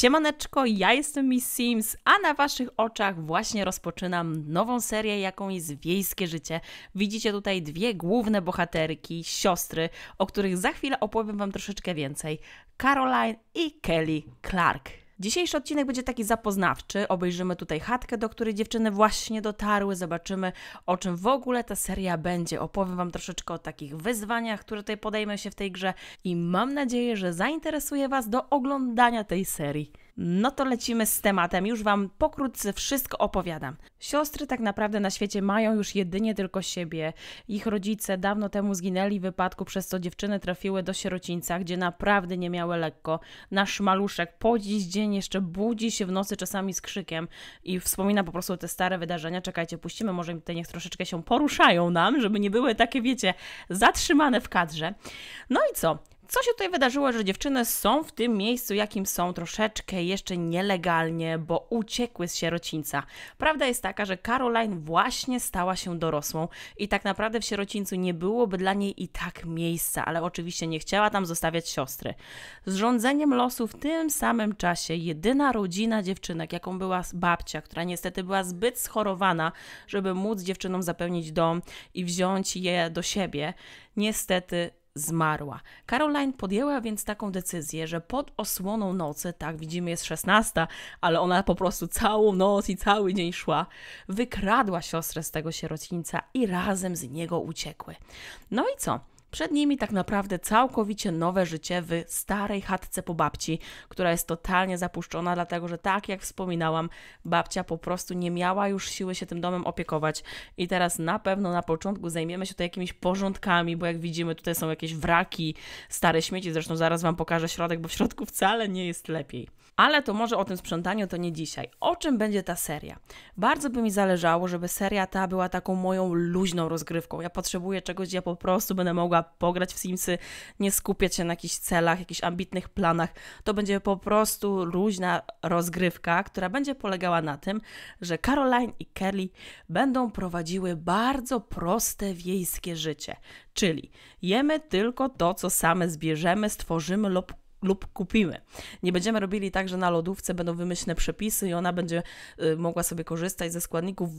Siemaneczko, ja jestem Miss Sims, a na Waszych oczach właśnie rozpoczynam nową serię, jaką jest Wiejskie Życie. Widzicie tutaj dwie główne bohaterki, siostry, o których za chwilę opowiem Wam troszeczkę więcej. Caroline i Kelly Clark. Dzisiejszy odcinek będzie taki zapoznawczy. Obejrzymy tutaj chatkę, do której dziewczyny właśnie dotarły, zobaczymy o czym w ogóle ta seria będzie. Opowiem Wam troszeczkę o takich wyzwaniach, które tutaj podejmę się w tej grze i mam nadzieję, że zainteresuje Was do oglądania tej serii. No to lecimy z tematem, już Wam pokrótce wszystko opowiadam. Siostry tak naprawdę na świecie mają już jedynie tylko siebie. Ich rodzice dawno temu zginęli w wypadku, przez co dziewczyny trafiły do sierocińca, gdzie naprawdę nie miały lekko. Nasz maluszek po dziś dzień jeszcze budzi się w nocy czasami z krzykiem i wspomina po prostu te stare wydarzenia. Czekajcie, puścimy, może te niech troszeczkę się poruszają nam, żeby nie były takie, wiecie, zatrzymane w kadrze. No i co? Co się tutaj wydarzyło, że dziewczyny są w tym miejscu, jakim są, troszeczkę jeszcze nielegalnie, bo uciekły z sierocińca. Prawda jest taka, że Caroline właśnie stała się dorosłą i tak naprawdę w sierocińcu nie byłoby dla niej i tak miejsca, ale oczywiście nie chciała tam zostawiać siostry. Z rządzeniem losu w tym samym czasie jedyna rodzina dziewczynek, jaką była babcia, która niestety była zbyt schorowana, żeby móc dziewczynom zapełnić dom i wziąć je do siebie, niestety zmarła. Caroline podjęła więc taką decyzję, że pod osłoną nocy, tak widzimy jest 16, ale ona po prostu całą noc i cały dzień szła, wykradła siostrę z tego sierocińca i razem z niego uciekły. No i co? Przed nimi tak naprawdę całkowicie nowe życie w starej chatce po babci, która jest totalnie zapuszczona, dlatego że tak jak wspominałam, babcia po prostu nie miała już siły się tym domem opiekować. I teraz na pewno na początku zajmiemy się tutaj jakimiś porządkami, bo jak widzimy tutaj są jakieś wraki, stare śmieci, zresztą zaraz Wam pokażę środek, bo w środku wcale nie jest lepiej. Ale to może o tym sprzątaniu to nie dzisiaj. O czym będzie ta seria? Bardzo by mi zależało, żeby seria ta była taką moją luźną rozgrywką. Ja potrzebuję czegoś, gdzie ja po prostu będę mogła pograć w Simsy, nie skupiać się na jakichś celach, jakichś ambitnych planach. To będzie po prostu luźna rozgrywka, która będzie polegała na tym, że Caroline i Kelly będą prowadziły bardzo proste wiejskie życie, czyli jemy tylko to, co same zbierzemy, stworzymy lub lub kupimy. Nie będziemy robili tak, że na lodówce będą wymyślne przepisy i ona będzie y, mogła sobie korzystać ze składników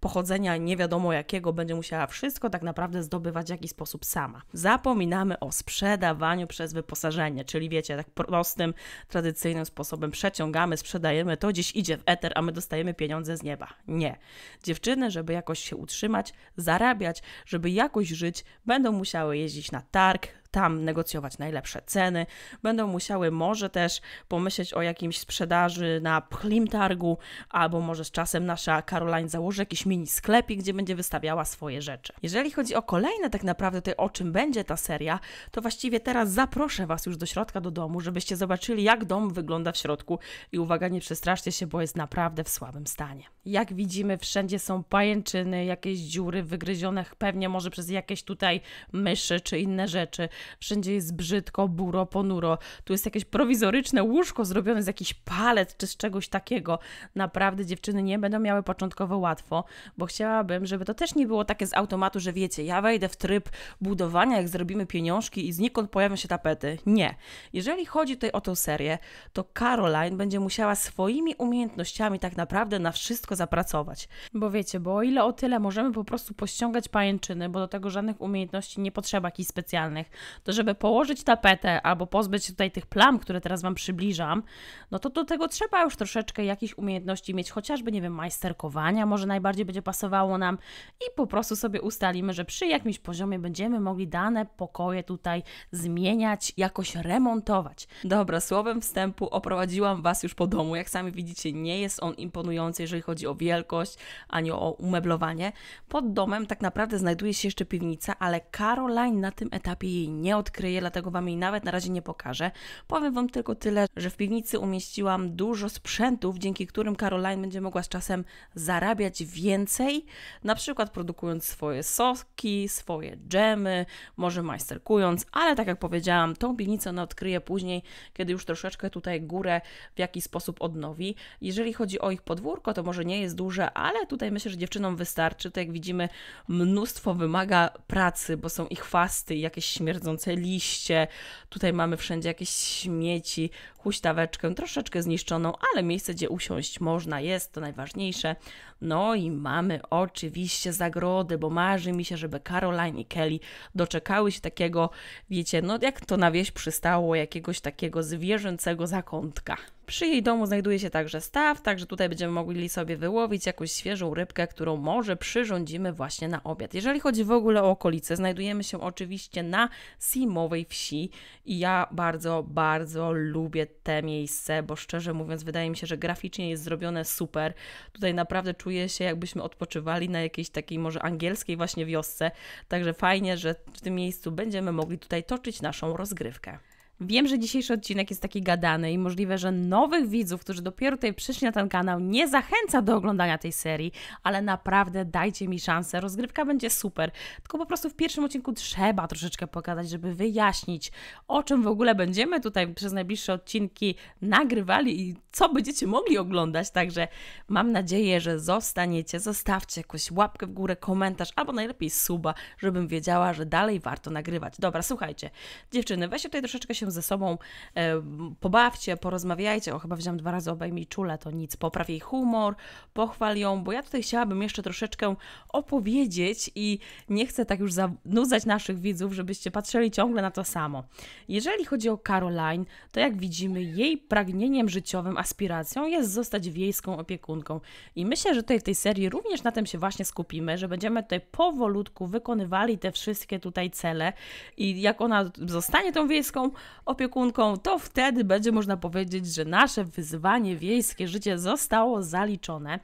pochodzenia nie wiadomo jakiego, będzie musiała wszystko tak naprawdę zdobywać w jakiś sposób sama. Zapominamy o sprzedawaniu przez wyposażenie, czyli wiecie, tak prostym, tradycyjnym sposobem przeciągamy, sprzedajemy, to gdzieś idzie w eter, a my dostajemy pieniądze z nieba. Nie. Dziewczyny, żeby jakoś się utrzymać, zarabiać, żeby jakoś żyć, będą musiały jeździć na targ, tam negocjować najlepsze ceny, będą musiały może też pomyśleć o jakimś sprzedaży na pchlim targu, albo może z czasem nasza Caroline założy jakiś mini sklepik, gdzie będzie wystawiała swoje rzeczy. Jeżeli chodzi o kolejne tak naprawdę tutaj o czym będzie ta seria, to właściwie teraz zaproszę Was już do środka do domu, żebyście zobaczyli jak dom wygląda w środku i uwaga, nie przestraszcie się, bo jest naprawdę w słabym stanie. Jak widzimy, wszędzie są pajęczyny, jakieś dziury wygryzione pewnie może przez jakieś tutaj myszy czy inne rzeczy wszędzie jest brzydko, buro, ponuro. Tu jest jakieś prowizoryczne łóżko zrobione z jakichś palet czy z czegoś takiego. Naprawdę dziewczyny nie będą miały początkowo łatwo, bo chciałabym, żeby to też nie było takie z automatu, że wiecie, ja wejdę w tryb budowania, jak zrobimy pieniążki i znikąd pojawią się tapety. Nie. Jeżeli chodzi tutaj o tę serię, to Caroline będzie musiała swoimi umiejętnościami tak naprawdę na wszystko zapracować. Bo wiecie, bo o ile o tyle możemy po prostu pościągać pajęczyny, bo do tego żadnych umiejętności nie potrzeba, jakichś specjalnych, to żeby położyć tapetę albo pozbyć się tutaj tych plam, które teraz Wam przybliżam, no to do tego trzeba już troszeczkę jakichś umiejętności mieć, chociażby, nie wiem, majsterkowania może najbardziej będzie pasowało nam i po prostu sobie ustalimy, że przy jakimś poziomie będziemy mogli dane pokoje tutaj zmieniać, jakoś remontować. Dobra, słowem wstępu oprowadziłam Was już po domu. Jak sami widzicie, nie jest on imponujący, jeżeli chodzi o wielkość, ani o umeblowanie. Pod domem tak naprawdę znajduje się jeszcze piwnica, ale Caroline na tym etapie jej nie odkryję, dlatego Wam jej nawet na razie nie pokażę. Powiem Wam tylko tyle, że w piwnicy umieściłam dużo sprzętów, dzięki którym Caroline będzie mogła z czasem zarabiać więcej, na przykład produkując swoje soski, swoje dżemy, może majsterkując, ale tak jak powiedziałam, tą piwnicę ona odkryje później, kiedy już troszeczkę tutaj górę w jakiś sposób odnowi. Jeżeli chodzi o ich podwórko, to może nie jest duże, ale tutaj myślę, że dziewczynom wystarczy. To jak widzimy, mnóstwo wymaga pracy, bo są ich chwasty i jakieś śmierdzące śmierdzące liście, tutaj mamy wszędzie jakieś śmieci, huśtaweczkę troszeczkę zniszczoną, ale miejsce, gdzie usiąść można jest, to najważniejsze. No i mamy oczywiście zagrody, bo marzy mi się, żeby Caroline i Kelly doczekały się takiego, wiecie, no jak to na wieś przystało, jakiegoś takiego zwierzęcego zakątka. Przy jej domu znajduje się także staw, także tutaj będziemy mogli sobie wyłowić jakąś świeżą rybkę, którą może przyrządzimy właśnie na obiad. Jeżeli chodzi w ogóle o okolice, znajdujemy się oczywiście na Simowej Wsi i ja bardzo, bardzo lubię te miejsce, bo szczerze mówiąc wydaje mi się, że graficznie jest zrobione super. Tutaj naprawdę czuję się jakbyśmy odpoczywali na jakiejś takiej może angielskiej właśnie wiosce, także fajnie, że w tym miejscu będziemy mogli tutaj toczyć naszą rozgrywkę. Wiem, że dzisiejszy odcinek jest taki gadany i możliwe, że nowych widzów, którzy dopiero tutaj przyszli na ten kanał, nie zachęca do oglądania tej serii, ale naprawdę dajcie mi szansę. Rozgrywka będzie super. Tylko po prostu w pierwszym odcinku trzeba troszeczkę pokazać, żeby wyjaśnić, o czym w ogóle będziemy tutaj przez najbliższe odcinki nagrywali i co będziecie mogli oglądać. Także mam nadzieję, że zostaniecie, zostawcie jakąś łapkę w górę, komentarz albo najlepiej suba, żebym wiedziała, że dalej warto nagrywać. Dobra, słuchajcie, dziewczyny, weźcie tutaj troszeczkę się się ze sobą, e, pobawcie, porozmawiajcie. O, chyba wziąłem dwa razy obejmij czule, to nic. Popraw jej humor, pochwal ją, bo ja tutaj chciałabym jeszcze troszeczkę opowiedzieć i nie chcę tak już zanudzać naszych widzów, żebyście patrzyli ciągle na to samo. Jeżeli chodzi o Caroline, to jak widzimy, jej pragnieniem życiowym, aspiracją jest zostać wiejską opiekunką. I myślę, że tutaj w tej serii również na tym się właśnie skupimy, że będziemy tutaj powolutku wykonywali te wszystkie tutaj cele i jak ona zostanie tą wiejską opiekunką, to wtedy będzie można powiedzieć, że nasze wyzwanie wiejskie życie zostało zaliczone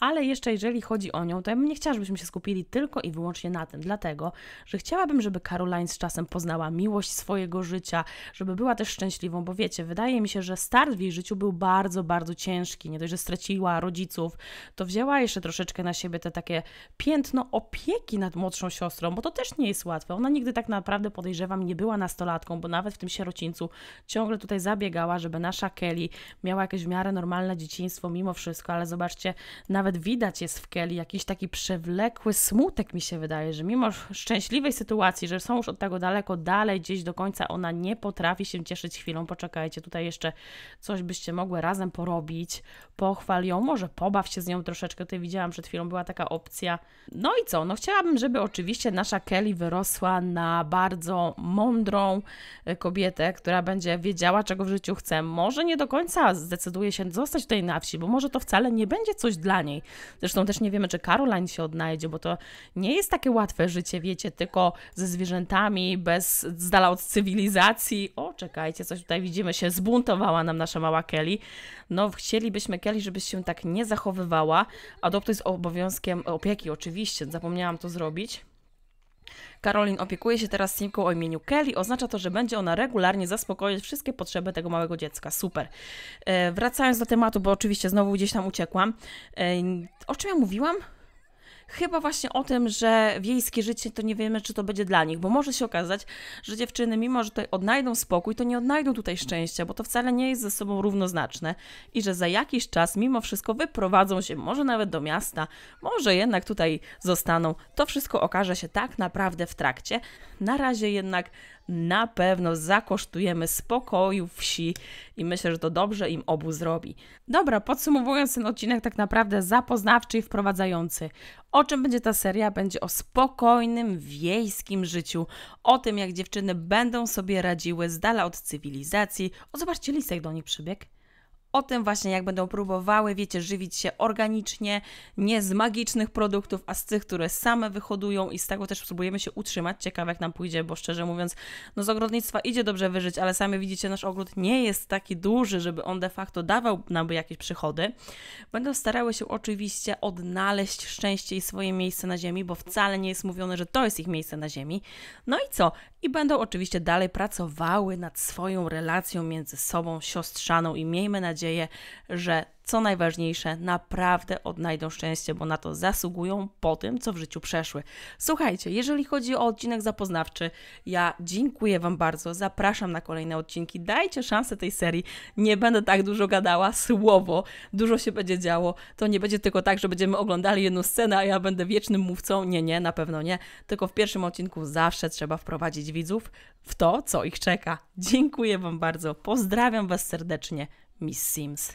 ale jeszcze jeżeli chodzi o nią, to ja bym nie chciała, żebyśmy się skupili tylko i wyłącznie na tym, dlatego, że chciałabym, żeby Caroline z czasem poznała miłość swojego życia, żeby była też szczęśliwą, bo wiecie, wydaje mi się, że start w jej życiu był bardzo, bardzo ciężki. Nie dość, że straciła rodziców, to wzięła jeszcze troszeczkę na siebie te takie piętno opieki nad młodszą siostrą, bo to też nie jest łatwe. Ona nigdy tak naprawdę, podejrzewam, nie była nastolatką, bo nawet w tym sierocińcu ciągle tutaj zabiegała, żeby nasza Kelly miała jakieś w miarę normalne dzieciństwo mimo wszystko, ale zobaczcie, nawet nawet widać jest w Kelly jakiś taki przewlekły smutek, mi się wydaje, że mimo szczęśliwej sytuacji, że są już od tego daleko, dalej gdzieś do końca, ona nie potrafi się cieszyć chwilą. Poczekajcie, tutaj jeszcze coś byście mogły razem porobić, pochwal ją, może pobaw się z nią troszeczkę. Tutaj widziałam przed chwilą, była taka opcja. No i co? No chciałabym, żeby oczywiście nasza Kelly wyrosła na bardzo mądrą e, kobietę, która będzie wiedziała, czego w życiu chce. Może nie do końca zdecyduje się zostać tutaj na wsi, bo może to wcale nie będzie coś dla niej Zresztą też nie wiemy, czy Caroline się odnajdzie, bo to nie jest takie łatwe życie, wiecie, tylko ze zwierzętami, bez z dala od cywilizacji. O, czekajcie, coś tutaj widzimy, się zbuntowała nam nasza mała Kelly. No, chcielibyśmy Kelly, żebyś się tak nie zachowywała. Adoptuj z obowiązkiem opieki, oczywiście, zapomniałam to zrobić. Karolin opiekuje się teraz Simką o imieniu Kelly. Oznacza to, że będzie ona regularnie zaspokoić wszystkie potrzeby tego małego dziecka. Super. E, wracając do tematu, bo oczywiście znowu gdzieś tam uciekłam. E, o czym ja mówiłam? chyba właśnie o tym, że wiejskie życie to nie wiemy, czy to będzie dla nich, bo może się okazać, że dziewczyny, mimo że tutaj odnajdą spokój, to nie odnajdą tutaj szczęścia, bo to wcale nie jest ze sobą równoznaczne i że za jakiś czas mimo wszystko wyprowadzą się, może nawet do miasta, może jednak tutaj zostaną. To wszystko okaże się tak naprawdę w trakcie. Na razie jednak na pewno zakosztujemy spokoju wsi i myślę, że to dobrze im obu zrobi. Dobra, podsumowując ten odcinek tak naprawdę zapoznawczy i wprowadzający. O czym będzie ta seria? Będzie o spokojnym, wiejskim życiu, o tym jak dziewczyny będą sobie radziły z dala od cywilizacji. O, zobaczcie, lisek do nich przybiegł o tym właśnie, jak będą próbowały, wiecie, żywić się organicznie, nie z magicznych produktów, a z tych, które same wyhodują i z tego też spróbujemy się utrzymać. Ciekawe, jak nam pójdzie, bo szczerze mówiąc, no z ogrodnictwa idzie dobrze wyżyć, ale sami widzicie, nasz ogród nie jest taki duży, żeby on de facto dawał nam jakieś przychody. Będą starały się oczywiście odnaleźć szczęście i swoje miejsce na ziemi, bo wcale nie jest mówione, że to jest ich miejsce na ziemi. No i co? I będą oczywiście dalej pracowały nad swoją relacją między sobą, siostrzaną i miejmy nadzieję, nadzieję, że co najważniejsze, naprawdę odnajdą szczęście, bo na to zasługują po tym, co w życiu przeszły. Słuchajcie, jeżeli chodzi o odcinek zapoznawczy, ja dziękuję Wam bardzo, zapraszam na kolejne odcinki, dajcie szansę tej serii, nie będę tak dużo gadała, słowo, dużo się będzie działo, to nie będzie tylko tak, że będziemy oglądali jedną scenę, a ja będę wiecznym mówcą, nie, nie, na pewno nie, tylko w pierwszym odcinku zawsze trzeba wprowadzić widzów w to, co ich czeka. Dziękuję Wam bardzo, pozdrawiam Was serdecznie, Miss Sims.